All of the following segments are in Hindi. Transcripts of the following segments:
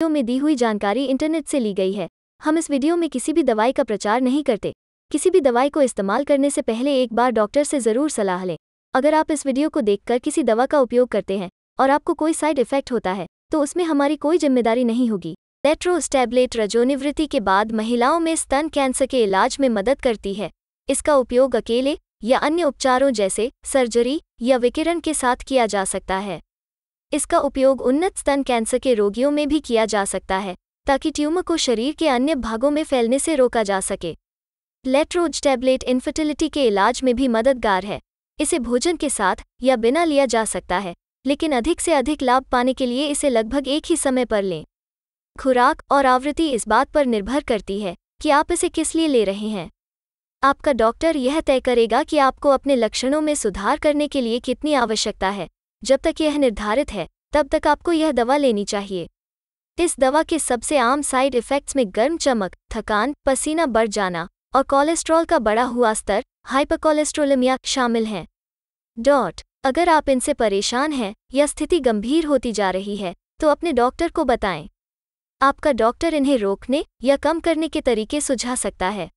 वीडियो में दी हुई जानकारी इंटरनेट से ली गई है हम इस वीडियो में किसी भी दवाई का प्रचार नहीं करते किसी भी दवाई को इस्तेमाल करने से पहले एक बार डॉक्टर से ज़रूर सलाह लें अगर आप इस वीडियो को देखकर किसी दवा का उपयोग करते हैं और आपको कोई साइड इफेक्ट होता है तो उसमें हमारी कोई जिम्मेदारी नहीं होगी टैबलेट रजोनिवृत्ति के बाद महिलाओं में स्तन कैंसर के इलाज में मदद करती है इसका उपयोग अकेले या अन्य उपचारों जैसे सर्जरी या विकिरण के साथ किया जा सकता है इसका उपयोग उन्नत स्तन कैंसर के रोगियों में भी किया जा सकता है ताकि ट्यूमर को शरीर के अन्य भागों में फैलने से रोका जा सके लेट्रोज टैबलेट इन्फर्टिलिटी के इलाज में भी मददगार है इसे भोजन के साथ या बिना लिया जा सकता है लेकिन अधिक से अधिक लाभ पाने के लिए इसे लगभग एक ही समय पर लें खुराक और आवृत्ति इस बात पर निर्भर करती है कि आप इसे किस लिए ले रहे हैं आपका डॉक्टर यह तय करेगा कि आपको अपने लक्षणों में सुधार करने के लिए कितनी आवश्यकता है जब तक यह निर्धारित है तब तक आपको यह दवा लेनी चाहिए इस दवा के सबसे आम साइड इफ़ेक्ट्स में गर्म चमक थकान पसीना बढ़ जाना और कोलेस्ट्रॉल का बढ़ा हुआ स्तर हाइपरकोलेस्ट्रोलिमिया शामिल हैं डॉट अगर आप इनसे परेशान हैं या स्थिति गंभीर होती जा रही है तो अपने डॉक्टर को बताएं आपका डॉक्टर इन्हें रोकने या कम करने के तरीके सुझा सकता है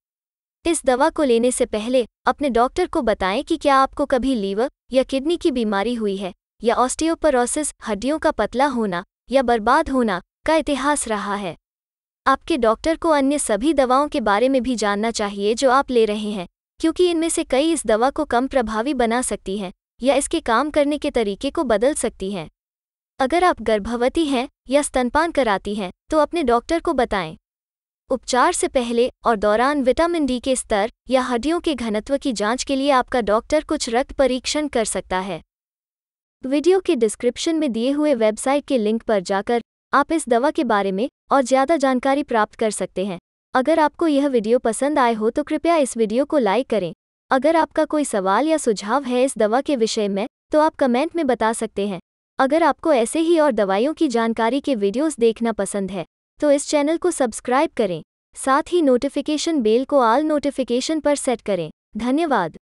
इस दवा को लेने से पहले अपने डॉक्टर को बताएं कि क्या आपको कभी लीवर या किडनी की बीमारी हुई है या ऑस्टियोपरोसिस हड्डियों का पतला होना या बर्बाद होना का इतिहास रहा है आपके डॉक्टर को अन्य सभी दवाओं के बारे में भी जानना चाहिए जो आप ले रहे हैं क्योंकि इनमें से कई इस दवा को कम प्रभावी बना सकती हैं या इसके काम करने के तरीके को बदल सकती हैं अगर आप गर्भवती हैं या स्तनपान कराती हैं तो अपने डॉक्टर को बताएं उपचार से पहले और दौरान विटामिन डी के स्तर या हड्डियों के घनत्व की जांच के लिए आपका डॉक्टर कुछ रक्त परीक्षण कर सकता है वीडियो के डिस्क्रिप्शन में दिए हुए वेबसाइट के लिंक पर जाकर आप इस दवा के बारे में और ज़्यादा जानकारी प्राप्त कर सकते हैं अगर आपको यह वीडियो पसंद आए हो तो कृपया इस वीडियो को लाइक करें अगर आपका कोई सवाल या सुझाव है इस दवा के विषय में तो आप कमेंट में बता सकते हैं अगर आपको ऐसे ही और दवाइयों की जानकारी के वीडियोस देखना पसंद है तो इस चैनल को सब्सक्राइब करें साथ ही नोटिफिकेशन बेल को आल नोटिफिकेशन पर सेट करें धन्यवाद